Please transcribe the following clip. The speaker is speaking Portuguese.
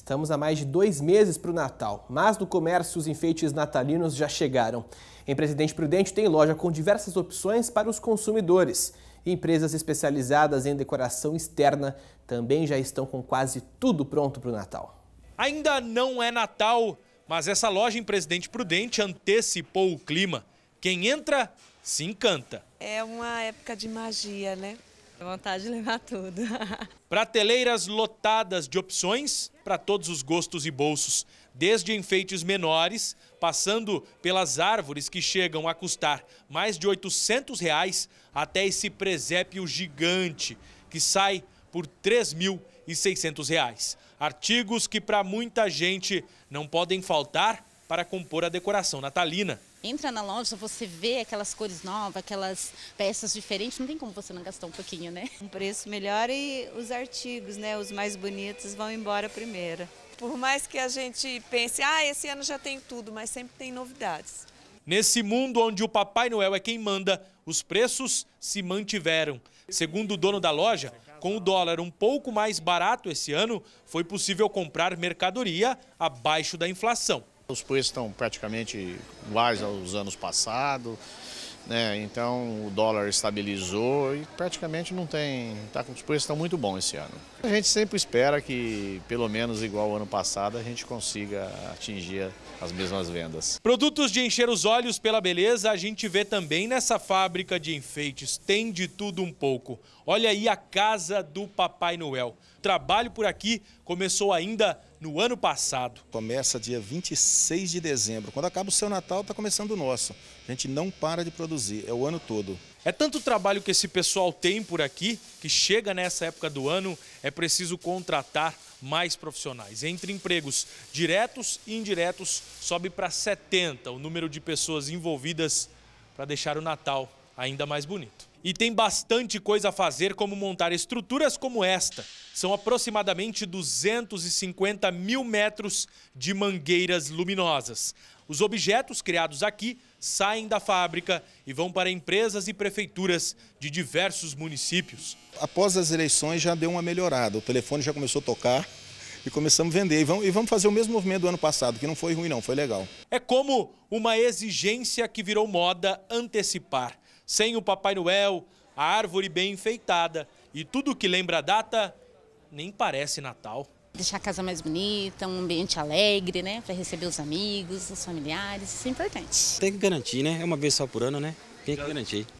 Estamos a mais de dois meses para o Natal, mas no comércio os enfeites natalinos já chegaram. Em Presidente Prudente tem loja com diversas opções para os consumidores. Empresas especializadas em decoração externa também já estão com quase tudo pronto para o Natal. Ainda não é Natal, mas essa loja em Presidente Prudente antecipou o clima. Quem entra, se encanta. É uma época de magia, né? Vontade de levar tudo. Prateleiras lotadas de opções para todos os gostos e bolsos, desde enfeites menores, passando pelas árvores que chegam a custar mais de 800 reais, até esse presépio gigante que sai por R$ 3.600. reais. Artigos que para muita gente não podem faltar para compor a decoração natalina. Entra na loja, você vê aquelas cores novas, aquelas peças diferentes, não tem como você não gastar um pouquinho, né? Um preço melhor e os artigos, né, os mais bonitos vão embora primeiro. Por mais que a gente pense, ah, esse ano já tem tudo, mas sempre tem novidades. Nesse mundo onde o Papai Noel é quem manda, os preços se mantiveram. Segundo o dono da loja, com o dólar um pouco mais barato esse ano, foi possível comprar mercadoria abaixo da inflação. Os preços estão praticamente iguais aos anos passados, né? então o dólar estabilizou e praticamente não tem. Tá, os preços estão muito bons esse ano. A gente sempre espera que, pelo menos igual ao ano passado, a gente consiga atingir as mesmas vendas. Produtos de encher os olhos pela beleza, a gente vê também nessa fábrica de enfeites. Tem de tudo um pouco. Olha aí a casa do Papai Noel. O trabalho por aqui começou ainda no ano passado. Começa dia 26 de dezembro. Quando acaba o seu Natal, está começando o nosso. A gente não para de produzir, é o ano todo. É tanto trabalho que esse pessoal tem por aqui que chega nessa época do ano, é preciso contratar mais profissionais. Entre empregos diretos e indiretos, sobe para 70 o número de pessoas envolvidas para deixar o Natal ainda mais bonito e tem bastante coisa a fazer, como montar estruturas como esta. São aproximadamente 250 mil metros de mangueiras luminosas. Os objetos criados aqui saem da fábrica e vão para empresas e prefeituras de diversos municípios. Após as eleições já deu uma melhorada, o telefone já começou a tocar e começamos a vender. E vamos, fazer o mesmo movimento do ano passado, que não foi ruim não, foi legal. É como uma exigência que virou moda antecipar sem o Papai Noel, a árvore bem enfeitada e tudo que lembra a data nem parece Natal. Deixar a casa mais bonita, um ambiente alegre, né? Para receber os amigos, os familiares, isso é importante. Tem que garantir, né? É uma vez só por ano, né? Tem que garantir.